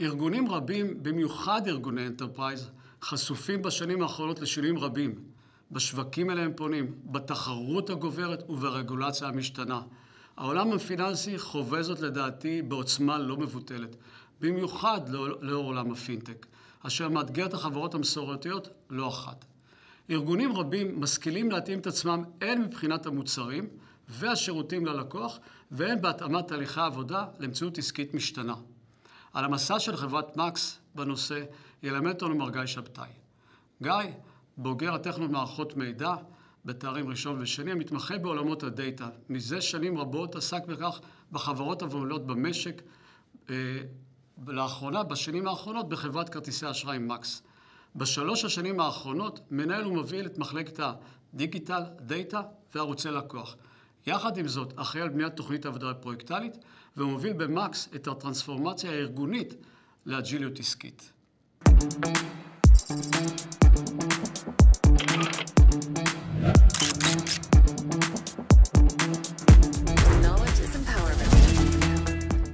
ארגונים רבים, במיוחד ארגוני אנטרפרייז, חשופים בשנים האחרונות לשינויים רבים, בשווקים אליהם פונים, בתחרות הגוברת וברגולציה המשתנה. העולם הפיננסי חווה זאת לדעתי בעוצמה לא מבוטלת, במיוחד לא, לאור עולם הפינטק, אשר מאתגר את החברות המסורתיות לא אחת. ארגונים רבים משכילים להתאים את עצמם הן מבחינת המוצרים והשירותים ללקוח והן בהתאמת תהליכי העבודה למציאות עסקית משתנה. על המסע של חברת מקס בנושא ילמד אותנו מר גיא שבתאי. גיא, בוגר הטכנון מערכות מידע בתארים ראשון ושני, המתמחה בעולמות הדאטה. מזה שנים רבות עסק בכך בחברות הבעולות במשק, אה, לאחרונה, בשנים האחרונות, בחברת כרטיסי אשראי מקס. בשלוש השנים האחרונות מנהל ומבהיל את מחלקת הדיגיטל, דאטה וערוצי לקוח. יחד עם זאת, אחראי על בניית תוכנית עבודה פרויקטלית, ומוביל במקס את הטרנספורמציה הארגונית לאג'יליות עסקית.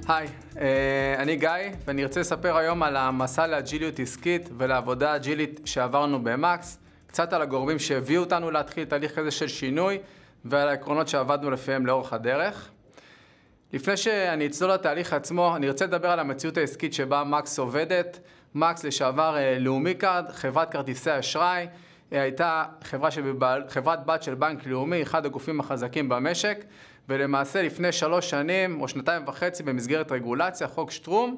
היי, uh, אני גיא, ואני ארצה לספר היום על המסע לאג'יליות עסקית ולעבודה אג'ילית שעברנו במקס, קצת על הגורמים שהביאו אותנו להתחיל תהליך כזה של שינוי, ועל העקרונות שעבדנו לפיהם לאורך הדרך. לפני שאני אצלול לתהליך עצמו, אני רוצה לדבר על המציאות העסקית שבה מקס עובדת. מקס לשעבר אה, לאומי קארד, חברת כרטיסי אשראי, אה, הייתה חברה שבבעל, חברת בת של בנק לאומי, אחד הגופים החזקים במשק, ולמעשה לפני שלוש שנים או שנתיים וחצי במסגרת רגולציה, חוק שטרום,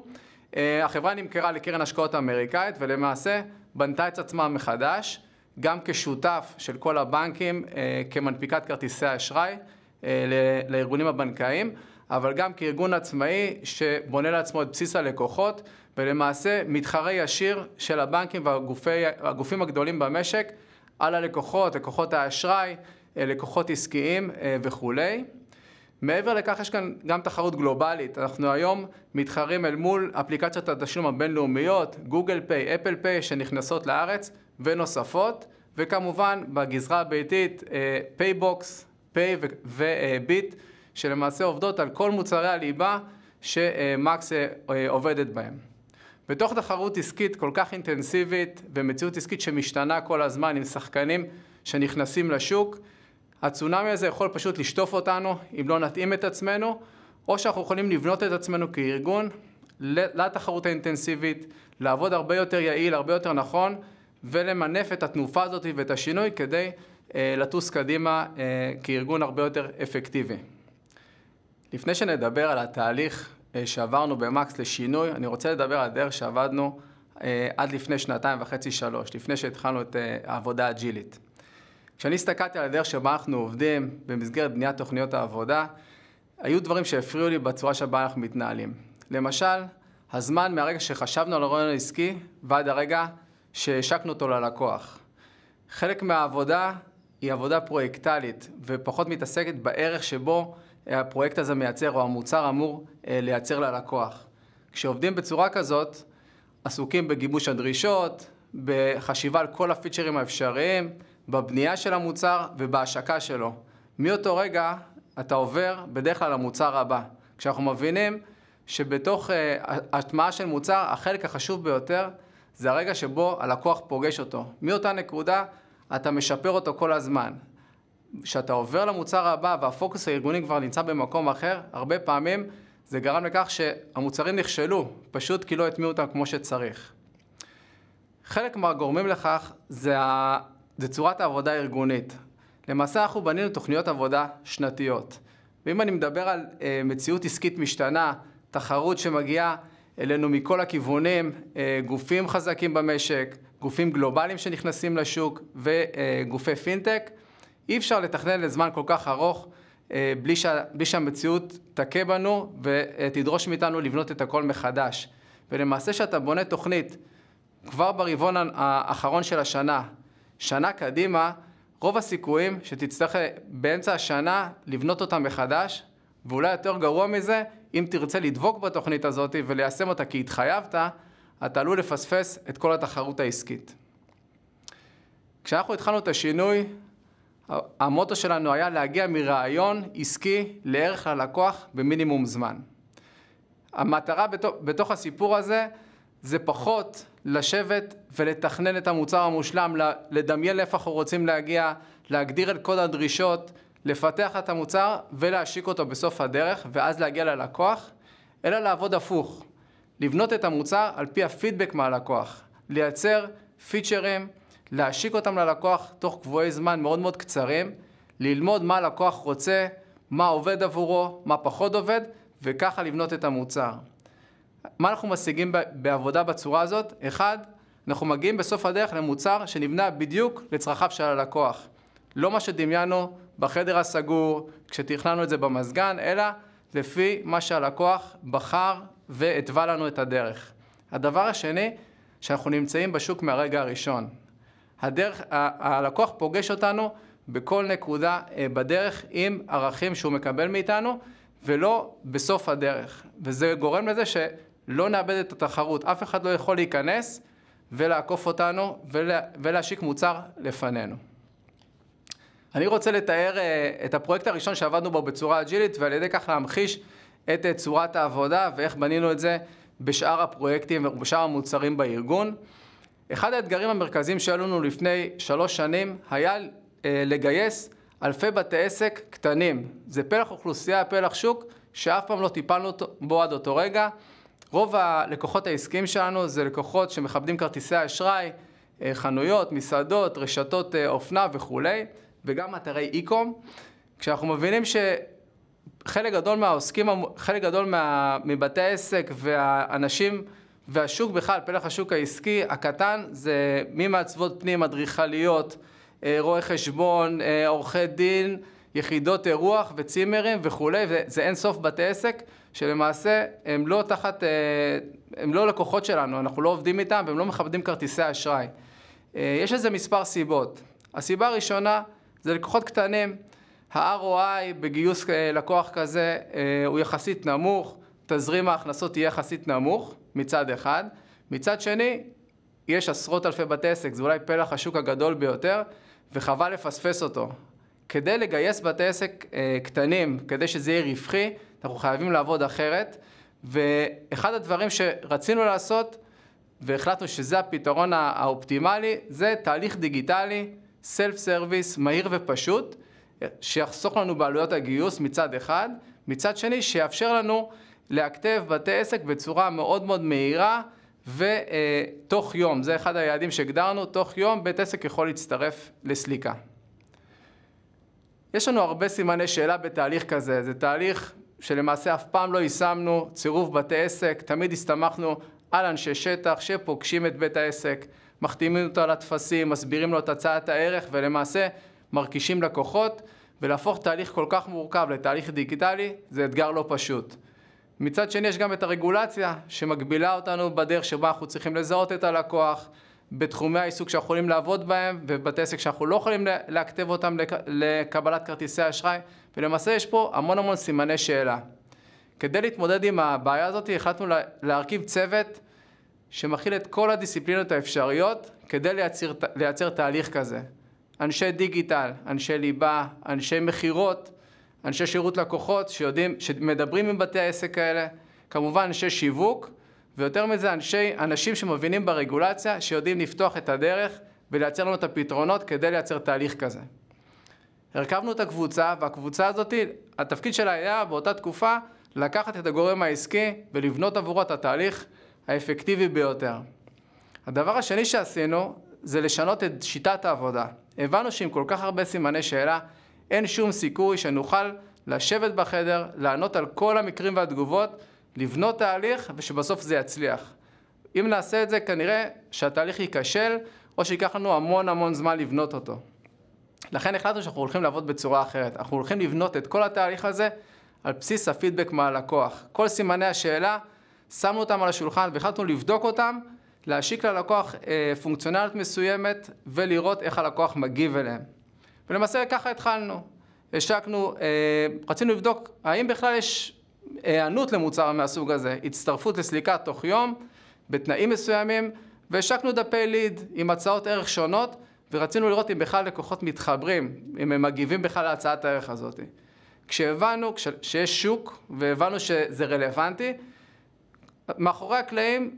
אה, החברה נמכרה לקרן השקעות אמריקאית ולמעשה בנתה את עצמה מחדש. גם כשותף של כל הבנקים, אה, כמנפיקת כרטיסי אשראי אה, לארגונים הבנקאיים, אבל גם כארגון עצמאי שבונה לעצמו את בסיס הלקוחות, ולמעשה מתחרה ישיר של הבנקים והגופים הגדולים במשק על הלקוחות, לקוחות האשראי, אה, לקוחות עסקיים וכולי. מעבר לכך יש כאן גם תחרות גלובלית, אנחנו היום מתחרים אל מול אפליקציות התשלום הבינלאומיות, גוגל פיי, אפל פיי שנכנסות לארץ ונוספות, וכמובן בגזרה הביתית פייבוקס, פיי וביט, שלמעשה עובדות על כל מוצרי הליבה שמקס אה, אה, עובדת בהם. בתוך תחרות עסקית כל כך אינטנסיבית ומציאות עסקית שמשתנה כל הזמן עם שחקנים שנכנסים לשוק, הצונאמי הזה יכול פשוט לשטוף אותנו אם לא נתאים את עצמנו, או שאנחנו יכולים לבנות את עצמנו כארגון לתחרות האינטנסיבית, לעבוד הרבה יותר יעיל, הרבה יותר נכון, ולמנף את התנופה הזאת ואת השינוי כדי אה, לטוס קדימה אה, כארגון הרבה יותר אפקטיבי. לפני שנדבר על התהליך אה, שעברנו במקס לשינוי, אני רוצה לדבר על הדרך שעבדנו אה, עד לפני שנתיים וחצי, שלוש, לפני שהתחלנו את אה, העבודה הג'ילית. כשאני הסתכלתי על הדרך שבה אנחנו עובדים במסגרת בניית תוכניות העבודה, היו דברים שהפריעו לי בצורה שבה אנחנו מתנהלים. למשל, הזמן מהרגע שחשבנו על הרעיון העסקי ועד הרגע שהשקנו אותו ללקוח. חלק מהעבודה היא עבודה פרויקטלית ופחות מתעסקת בערך שבו הפרויקט הזה מייצר או המוצר אמור אה, לייצר ללקוח. כשעובדים בצורה כזאת, עסוקים בגיבוש הדרישות, בחשיבה על כל הפיצ'רים האפשריים, בבנייה של המוצר ובהשקה שלו. מאותו רגע אתה עובר בדרך כלל למוצר הבא. כשאנחנו מבינים שבתוך אה, הטמעה של מוצר, החלק החשוב ביותר זה הרגע שבו הלקוח פוגש אותו. מאותה נקודה אתה משפר אותו כל הזמן. כשאתה עובר למוצר הבא והפוקוס הארגוני כבר נמצא במקום אחר, הרבה פעמים זה גרם לכך שהמוצרים נכשלו, פשוט כי לא הטמיעו אותם כמו שצריך. חלק מהגורמים לכך זה, ה... זה צורת העבודה הארגונית. למעשה אנחנו בנינו תוכניות עבודה שנתיות. ואם אני מדבר על אה, מציאות עסקית משתנה, תחרות שמגיעה, אלינו מכל הכיוונים, אה, גופים חזקים במשק, גופים גלובליים שנכנסים לשוק וגופי אה, פינטק. אי אפשר לתכנן לזמן כל כך ארוך אה, בלי, שה, בלי שהמציאות תכה בנו ותדרוש מאיתנו לבנות את הכל מחדש. ולמעשה כשאתה בונה תוכנית כבר ברבעון האחרון של השנה, שנה קדימה, רוב הסיכויים שתצטרך באמצע השנה לבנות אותם מחדש, ואולי יותר גרוע מזה, אם תרצה לדבוק בתוכנית הזאת וליישם אותה כי התחייבת, אתה עלול לפספס את כל התחרות העסקית. כשאנחנו התחלנו את השינוי, המוטו שלנו היה להגיע מרעיון עסקי לערך ללקוח במינימום זמן. המטרה בתוך, בתוך הסיפור הזה זה פחות לשבת ולתכנן את המוצר המושלם, לדמיין לאיפה אנחנו רוצים להגיע, להגדיר את כל הדרישות, לפתח את המוצר ולהשיק אותו בסוף הדרך ואז להגיע ללקוח, אלא לעבוד הפוך, לבנות את המוצר על פי הפידבק מהלקוח, לייצר פיצ'רים, להשיק אותם ללקוח תוך קבועי זמן מאוד מאוד קצרים, ללמוד מה הלקוח רוצה, מה עובד עבורו, מה פחות עובד, וככה לבנות את המוצר. מה אנחנו משיגים בעבודה בצורה הזאת? אחד, אנחנו מגיעים בסוף הדרך למוצר שנבנה בדיוק לצרכיו של הלקוח. לא מה שדמיינו, בחדר הסגור, כשתכננו את זה במזגן, אלא לפי מה שהלקוח בחר והתווה לנו את הדרך. הדבר השני, שאנחנו נמצאים בשוק מהרגע הראשון. הדרך, ה- הלקוח פוגש אותנו בכל נקודה אה, בדרך עם ערכים שהוא מקבל מאיתנו, ולא בסוף הדרך. וזה גורם לזה שלא נאבד את התחרות. אף אחד לא יכול להיכנס ולעקוף אותנו ולה, ולהשיק מוצר לפנינו. אני רוצה לתאר uh, את הפרויקט הראשון שעבדנו בו בצורה אג'ילית, ועל ידי כך להמחיש את uh, צורת העבודה ואיך בנינו את זה בשאר הפרויקטים ובשאר המוצרים בארגון. אחד האתגרים המרכזיים שהיו לנו לפני שלוש שנים היה uh, לגייס אלפי בתי עסק קטנים. זה פלח אוכלוסייה, פלח שוק, שאף פעם לא טיפלנו בו עד אותו רגע. רוב הלקוחות העסקיים שלנו זה לקוחות שמכבדים כרטיסי אשראי, חנויות, מסעדות, רשתות אופנה וכולי. וגם אתרי e-com, כשאנחנו מבינים שחלק גדול מהעוסקים, חלק גדול מה, מבתי העסק והאנשים והשוק בכלל, פלח השוק העסקי הקטן, זה ממעצבות פנים, אדריכליות, אה, רואי חשבון, אה, עורכי דין, יחידות אירוח וצימרים וכולי, זה אין סוף בתי עסק שלמעשה הם לא תחת, אה, הם לא לקוחות שלנו, אנחנו לא עובדים איתם והם לא מכבדים כרטיסי אשראי. יש לזה מספר סיבות. הסיבה הראשונה, זה לקוחות קטנים, ה-ROI בגיוס אה, לקוח כזה אה, הוא יחסית נמוך, תזרים ההכנסות יהיה יחסית נמוך מצד אחד, מצד שני יש עשרות אלפי בתי עסק, זה אולי פלח השוק הגדול ביותר וחבל לפספס אותו. כדי לגייס בתי עסק אה, קטנים, כדי שזה יהיה רווחי, אנחנו חייבים לעבוד אחרת. ואחד הדברים שרצינו לעשות, והחלטנו שזה הפתרון האופטימלי, זה תהליך דיגיטלי סלף סרוויס מהיר ופשוט, שיחסוך לנו בעלויות הגיוס מצד אחד, מצד שני שיאפשר לנו להכתב בתי עסק בצורה מאוד מאוד מהירה ותוך אה, uh, יום, זה אחד היעדים שהגדרנו, תוך יום בית עסק יכול להצטרף לסליקה. יש לנו הרבה סימני שאלה בתהליך כזה, זה תהליך שלמעשה אף פעם לא יישמנו צירוף בתי עסק, תמיד הסתמכנו על אנשי שטח שפוגשים את בית העסק, מחתימים אותו על הטפסים, מסבירים לו את הצעת הערך ולמעשה מרכישים לקוחות ולהפוך תהליך כל כך מורכב לתהליך דיגיטלי זה אתגר לא פשוט. מצד שני יש גם את הרגולציה שמגבילה אותנו בדרך שבה אנחנו צריכים לזהות את הלקוח, בתחומי העיסוק שאנחנו יכולים לעבוד בהם ובתי עסק שאנחנו לא יכולים להכתב אותם לקבלת כרטיסי אשראי ולמעשה יש פה המון המון סימני שאלה. כדי להתמודד עם הבעיה הזאת החלטנו להרכיב צוות שמכיל את כל הדיסציפלינות האפשריות כדי לייצר, לייצר תהליך כזה. אנשי דיגיטל, אנשי ליבה, אנשי מכירות, אנשי שירות לקוחות שיודעים, שמדברים עם בתי העסק האלה, כמובן אנשי שיווק, ויותר מזה אנשי, אנשים שמבינים ברגולציה, שיודעים לפתוח את הדרך ולייצר לנו את הפתרונות כדי לייצר תהליך כזה. הרכבנו את הקבוצה, והקבוצה הזאת, התפקיד שלה היה באותה תקופה לקחת את הגורם העסקי ולבנות עבורו את התהליך האפקטיבי ביותר. הדבר השני שעשינו זה לשנות את שיטת העבודה. הבנו שעם כל כך הרבה סימני שאלה, אין שום סיכוי שנוכל לשבת בחדר, לענות על כל המקרים והתגובות, לבנות תהליך ושבסוף זה יצליח. אם נעשה את זה כנראה שהתהליך ייכשל או שייקח לנו המון המון זמן לבנות אותו. לכן החלטנו שאנחנו הולכים לעבוד בצורה אחרת. אנחנו הולכים לבנות את כל התהליך הזה על בסיס הפידבק מהלקוח. כל סימני השאלה שמנו אותם על השולחן והחלטנו לבדוק אותם, להשיק ללקוח אה, פונקציונלית מסוימת ולראות איך הלקוח מגיב אליהם. ולמעשה ככה התחלנו. השקנו, אה, רצינו לבדוק האם בכלל יש אה, היענות למוצר מהסוג הזה, הצטרפות לסליקה תוך יום, בתנאים מסוימים, והשקנו דפי ליד עם הצעות ערך שונות, ורצינו לראות אם בכלל לקוחות מתחברים, אם הם מגיבים בכלל להצעת הערך הזאת. כשהבנו שיש שוק והבנו שזה רלוונטי, מאחורי הקלעים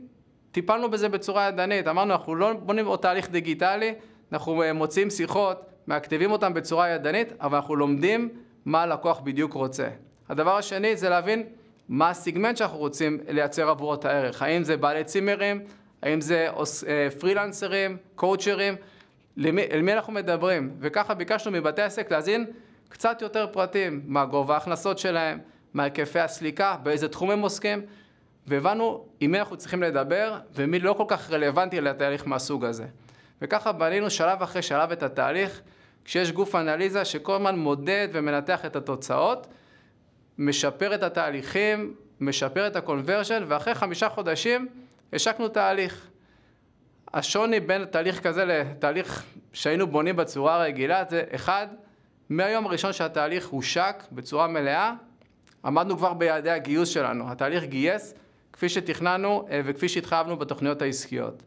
טיפלנו בזה בצורה ידנית, אמרנו אנחנו לא בונים עוד תהליך דיגיטלי, אנחנו אה, מוציאים שיחות, מאקטיבים אותן בצורה ידנית, אבל אנחנו לומדים מה הלקוח בדיוק רוצה. הדבר השני זה להבין מה הסיגמנט שאנחנו רוצים לייצר עבורו את הערך, האם זה בעלי צימרים, האם זה אה, פרילנסרים, קואוצ'רים, אל מי אנחנו מדברים, וככה ביקשנו מבתי עסק להזין קצת יותר פרטים, מה גובה ההכנסות שלהם, מה היקפי הסליקה, באיזה תחום הם עוסקים, והבנו עם מי אנחנו צריכים לדבר ומי לא כל כך רלוונטי לתהליך מהסוג הזה. וככה בנינו שלב אחרי שלב את התהליך, כשיש גוף אנליזה שכל הזמן מודד ומנתח את התוצאות, משפר את התהליכים, משפר את הקונברז'ן, ואחרי חמישה חודשים השקנו תהליך. השוני בין תהליך כזה לתהליך שהיינו בונים בצורה הרגילה זה אחד, מהיום הראשון שהתהליך הושק בצורה מלאה, עמדנו כבר ביעדי הגיוס שלנו. התהליך גייס כפי שתכננו אה, וכפי שהתחייבנו בתוכניות העסקיות.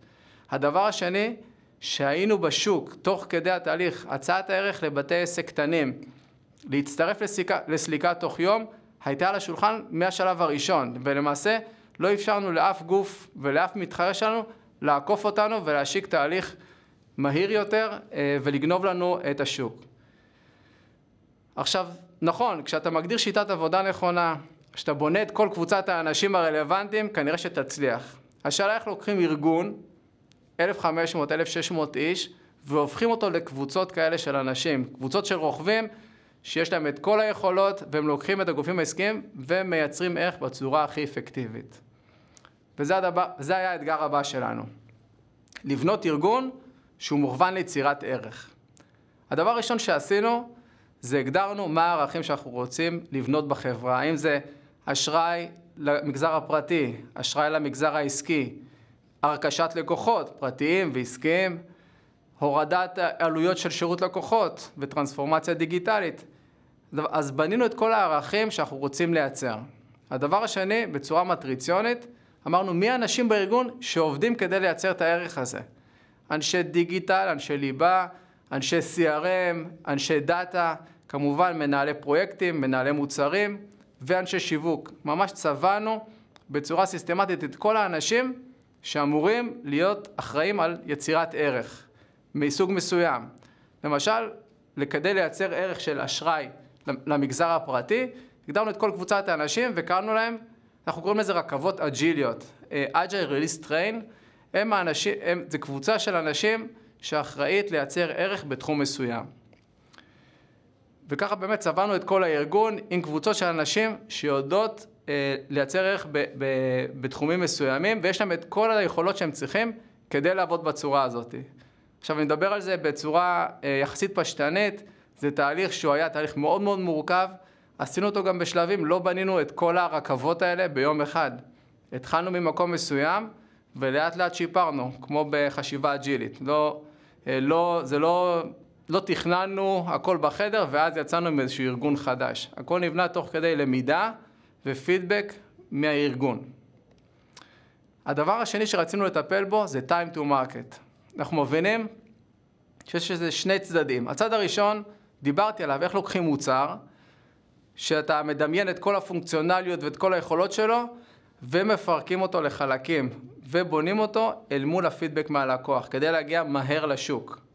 הדבר השני, שהיינו בשוק תוך כדי התהליך, הצעת הערך לבתי עסק קטנים להצטרף לסליקה, לסליקה תוך יום, הייתה על השולחן מהשלב הראשון, ולמעשה לא אפשרנו לאף גוף ולאף מתחרה שלנו לעקוף אותנו ולהשיק תהליך מהיר יותר אה, ולגנוב לנו את השוק. עכשיו, נכון, כשאתה מגדיר שיטת עבודה נכונה, כשאתה בונה את כל קבוצת האנשים הרלוונטיים, כנראה שתצליח. השאלה איך לוקחים ארגון, 1,500-1,600 איש, והופכים אותו לקבוצות כאלה של אנשים, קבוצות של רוכבים שיש להם את כל היכולות, והם לוקחים את הגופים העסקיים ומייצרים ערך בצורה הכי אפקטיבית. וזה הדבר, היה האתגר הבא שלנו. לבנות ארגון שהוא מוכוון ליצירת ערך. הדבר הראשון שעשינו זה הגדרנו מה הערכים שאנחנו רוצים לבנות בחברה. האם זה אשראי למגזר הפרטי, אשראי למגזר העסקי, הרכשת לקוחות פרטיים ועסקיים, הורדת עלויות של שירות לקוחות וטרנספורמציה דיגיטלית. אז בנינו את כל הערכים שאנחנו רוצים לייצר. הדבר השני, בצורה מטריציונית, אמרנו מי האנשים בארגון שעובדים כדי לייצר את הערך הזה. אנשי דיגיטל, אנשי ליבה, אנשי CRM, אנשי דאטה, כמובן מנהלי פרויקטים, מנהלי מוצרים. ואנשי שיווק. ממש צבענו בצורה סיסטמטית את כל האנשים שאמורים להיות אחראים על יצירת ערך מסוג מסוים. למשל, כדי לייצר ערך של אשראי למגזר הפרטי, הגדרנו את כל קבוצת האנשים וקראנו להם, אנחנו קוראים לזה רכבות אג'יליות, אה, Agile Release Train, הם האנשים, הם, זה קבוצה של אנשים שאחראית לייצר ערך בתחום מסוים. וככה באמת צבענו את כל הארגון עם קבוצות של אנשים שיודעות אה, לייצר ערך ב, ב, בתחומים מסוימים, ויש להם את כל היכולות שהם צריכים כדי לעבוד בצורה הזאת. עכשיו, אני מדבר על זה בצורה אה, יחסית פשטנית, זה תהליך שהוא היה תהליך מאוד מאוד מורכב, עשינו אותו גם בשלבים, לא בנינו את כל הרכבות האלה ביום אחד. התחלנו ממקום מסוים, ולאט לאט שיפרנו, כמו בחשיבה אג'ילית. לא, אה, לא, זה לא לא תכננו הכל בחדר ואז יצאנו עם איזשהו ארגון חדש. הכל נבנה תוך כדי למידה ופידבק מהארגון. הדבר השני שרצינו לטפל בו זה time to market. אנחנו מבינים שיש איזה שני צדדים. הצד הראשון, דיברתי עליו, איך לוקחים מוצר, שאתה מדמיין את כל הפונקציונליות ואת כל היכולות שלו, ומפרקים אותו לחלקים, ובונים אותו אל מול הפידבק מהלקוח, כדי להגיע מהר לשוק.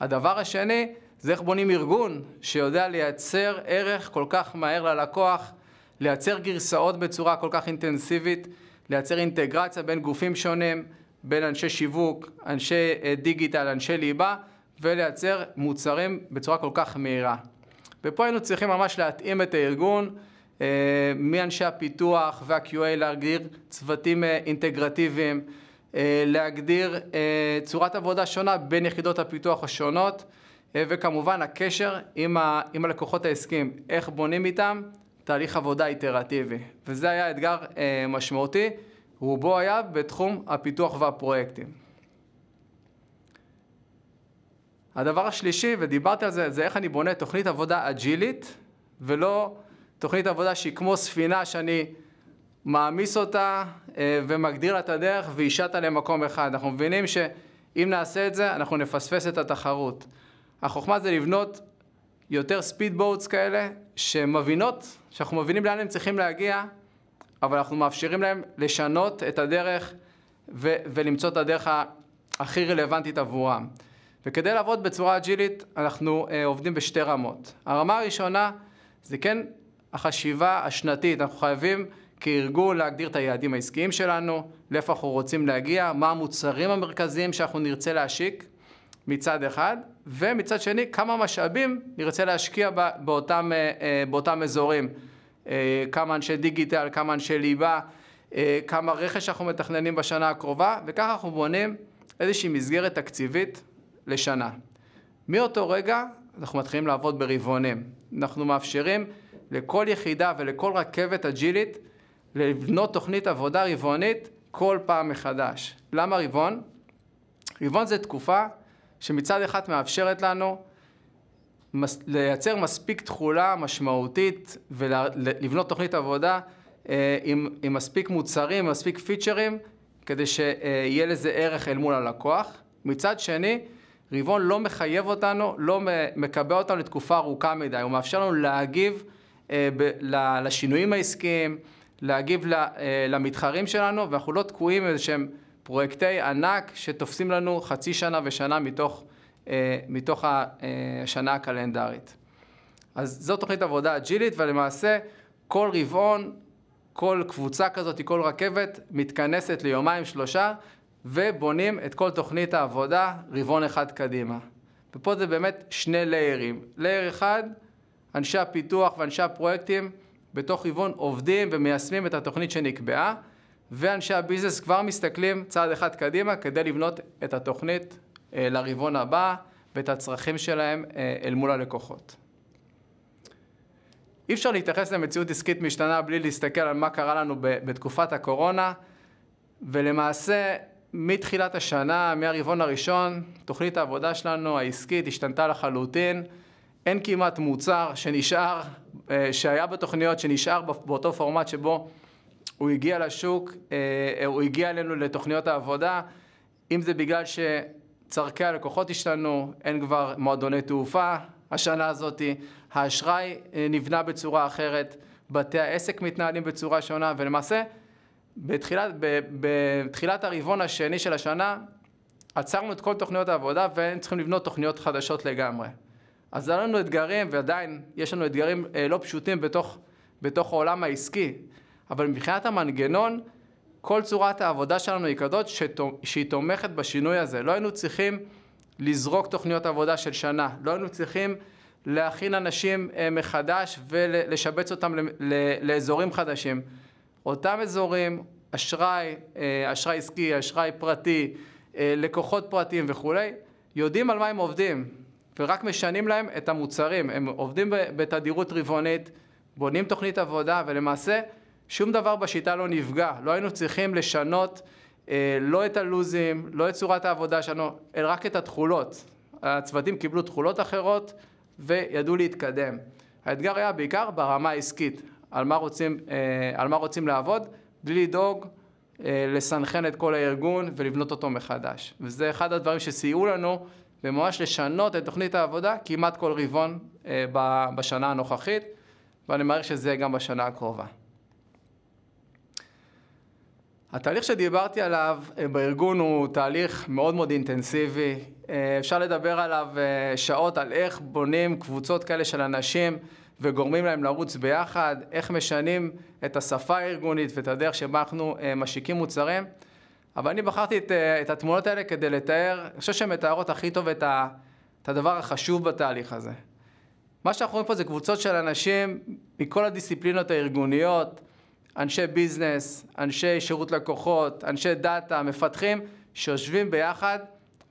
הדבר השני זה איך בונים ארגון שיודע לייצר ערך כל כך מהר ללקוח, לייצר גרסאות בצורה כל כך אינטנסיבית, לייצר אינטגרציה בין גופים שונים, בין אנשי שיווק, אנשי אה, דיגיטל, אנשי ליבה, ולייצר מוצרים בצורה כל כך מהירה. ופה היינו צריכים ממש להתאים את הארגון אה, מאנשי הפיתוח וה-QA להגדיר צוותים אה, אינטגרטיביים. אה, להגדיר אה, צורת עבודה שונה בין יחידות הפיתוח השונות, אה, וכמובן הקשר עם, ה, עם הלקוחות העסקיים, איך בונים איתם תהליך עבודה איטרטיבי. וזה היה אתגר משמעותי, רובו היה בתחום הפיתוח והפרויקטים. הדבר השלישי, ודיברתי על זה, זה איך אני בונה תוכנית עבודה אג'ילית, ולא תוכנית עבודה שהיא כמו ספינה שאני מעמיס אותה אה, ומגדיר לה את הדרך והיא שטה למקום אחד. אנחנו מבינים שאם נעשה את זה, אנחנו נפספס את התחרות. החוכמה זה לבנות יותר ספיד בוטס כאלה, שמבינות, שאנחנו מבינים לאן הם צריכים להגיע, אבל אנחנו מאפשרים להם לשנות את הדרך ו- ולמצוא את הדרך הכי רלוונטית עבורם. וכדי לעבוד בצורה אג'ילית, אנחנו אה, עובדים בשתי רמות. הרמה הראשונה זה כן החשיבה השנתית, אנחנו חייבים כארגון להגדיר את היעדים העסקיים שלנו, לאיפה אנחנו רוצים להגיע, מה המוצרים המרכזיים שאנחנו נרצה להשיק מצד אחד, ומצד שני כמה משאבים נרצה להשקיע באותם, אה, אה, באותם אזורים, אה, כמה אנשי דיגיטל, כמה אנשי ליבה, כמה רכש אנחנו מתכננים בשנה הקרובה, וככה אנחנו בונים איזושהי מסגרת תקציבית לשנה. מאותו רגע אנחנו מתחילים לעבוד ברבעונים. אנחנו מאפשרים לכל יחידה ולכל רכבת אג'ילית לבנות תוכנית עבודה רבעונית כל פעם מחדש. למה רבעון? רבעון זה תקופה שמצד אחד מאפשרת לנו מס, לייצר מספיק תכולה משמעותית ולבנות תוכנית עבודה אה, עם, עם מספיק מוצרים, מספיק פיצ'רים, כדי שיהיה לזה ערך אל מול הלקוח. מצד שני, רבעון לא מחייב אותנו, לא מקבע אותנו לתקופה ארוכה מדי, הוא מאפשר לנו להגיב אה, ב, לשינויים העסקיים. להגיב אה, למתחרים שלנו, ואנחנו לא תקועים איזה שהם פרויקטי ענק שתופסים לנו חצי שנה ושנה מתוך, אה, מתוך אה, השנה הקלנדרית. אז זו תוכנית עבודה אג'ילית, ולמעשה כל רבעון, כל קבוצה כזאת, כל רכבת, מתכנסת ליומיים שלושה, ובונים את כל תוכנית העבודה רבעון אחד קדימה. ופה זה באמת שני ליירים. לייר אחד, אנשי הפיתוח ואנשי הפרויקטים, בתוך רבעון עובדים ומיישמים את התוכנית שנקבעה, ואנשי הביזנס כבר מסתכלים צעד אחד קדימה כדי לבנות את התוכנית אה, לרבעון הבא ואת הצרכים שלהם אה, אל מול הלקוחות. אי אפשר להתייחס למציאות עסקית משתנה בלי להסתכל על מה קרה לנו בתקופת הקורונה, ולמעשה מתחילת השנה, מהרבעון הראשון, תוכנית העבודה שלנו העסקית השתנתה לחלוטין. אין כמעט מוצר שנשאר, אה, שהיה בתוכניות, שנשאר באותו פורמט שבו הוא הגיע לשוק, אה, אה, הוא הגיע אלינו לתוכניות העבודה, אם זה בגלל שצורכי הלקוחות השתנו, אין כבר מועדוני תעופה השנה הזאתי, האשראי נבנה בצורה אחרת, בתי העסק מתנהלים בצורה שונה, ולמעשה בתחילת, בתחילת הרבעון השני של השנה עצרנו את כל תוכניות העבודה והם צריכים לבנות תוכניות חדשות לגמרי. אז היו לנו אתגרים, ועדיין יש לנו אתגרים אה, לא פשוטים בתוך, בתוך העולם העסקי, אבל מבחינת המנגנון, כל צורת העבודה שלנו היא כזאת שהיא תומכת בשינוי הזה. לא היינו צריכים לזרוק תוכניות עבודה של שנה, לא היינו צריכים להכין אנשים אה, מחדש ולשבץ אותם לאזורים חדשים. אותם אזורים, אשראי, אה, אשראי עסקי, אשראי פרטי, אה, לקוחות פרטיים וכולי, יודעים על מה הם עובדים. ורק משנים להם את המוצרים. הם עובדים בתדירות רבעונית, בונים תוכנית עבודה, ולמעשה שום דבר בשיטה לא נפגע. לא היינו צריכים לשנות אה, לא את הלוזים, לא את צורת העבודה שלנו, אלא רק את התכולות. הצוותים קיבלו תכולות אחרות וידעו להתקדם. האתגר היה בעיקר ברמה העסקית, על מה רוצים, אה, על מה רוצים לעבוד, בלי לדאוג אה, לסנכרן את כל הארגון ולבנות אותו מחדש. וזה אחד הדברים שסייעו לנו וממש לשנות את תוכנית העבודה כמעט כל רבעון אה, בשנה הנוכחית, ואני מעריך שזה יהיה גם בשנה הקרובה. התהליך שדיברתי עליו אה, בארגון הוא תהליך מאוד מאוד אינטנסיבי. אה, אפשר לדבר עליו שעות על איך בונים קבוצות כאלה של אנשים וגורמים להם לרוץ ביחד, איך משנים את השפה הארגונית ואת הדרך שבה אנחנו משיקים מוצרים. אבל אני בחרתי את, אה, את התמונות האלה כדי לתאר, אני חושב שהן מתארות הכי טוב את, ה, את הדבר החשוב בתהליך הזה. מה שאנחנו רואים פה זה קבוצות של אנשים מכל הדיסציפלינות הארגוניות, אנשי ביזנס, אנשי שירות לקוחות, אנשי דאטה, מפתחים, שיושבים ביחד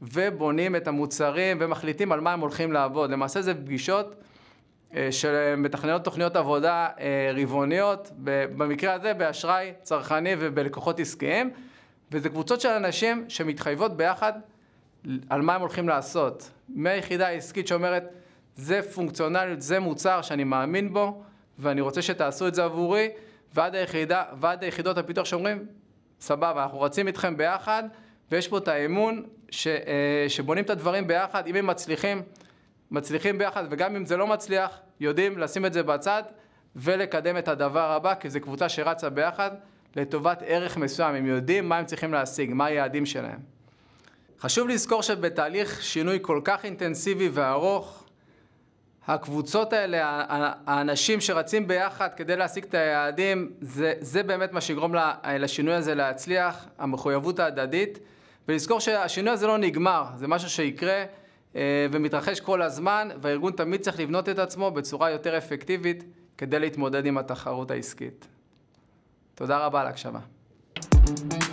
ובונים את המוצרים ומחליטים על מה הם הולכים לעבוד. למעשה זה פגישות אה, שמתכננות תוכניות עבודה אה, רבעוניות, במקרה הזה באשראי צרכני ובלקוחות עסקיים. וזה קבוצות של אנשים שמתחייבות ביחד על מה הם הולכים לעשות. מהיחידה העסקית שאומרת, זה פונקציונליות, זה מוצר שאני מאמין בו, ואני רוצה שתעשו את זה עבורי, ועד, היחידה, ועד היחידות הפיתוח שאומרים, סבבה, אנחנו רצים איתכם ביחד, ויש פה את האמון ש, אה, שבונים את הדברים ביחד, אם הם מצליחים, מצליחים ביחד, וגם אם זה לא מצליח, יודעים לשים את זה בצד ולקדם את הדבר הבא, כי זו קבוצה שרצה ביחד. לטובת ערך מסוים, הם יודעים מה הם צריכים להשיג, מה היעדים שלהם. חשוב לזכור שבתהליך שינוי כל כך אינטנסיבי וארוך, הקבוצות האלה, האנשים שרצים ביחד כדי להשיג את היעדים, זה, זה באמת מה שיגרום לשינוי הזה להצליח, המחויבות ההדדית, ולזכור שהשינוי הזה לא נגמר, זה משהו שיקרה אה, ומתרחש כל הזמן, והארגון תמיד צריך לבנות את עצמו בצורה יותר אפקטיבית כדי להתמודד עם התחרות העסקית. תודה רבה על ההקשבה. thank you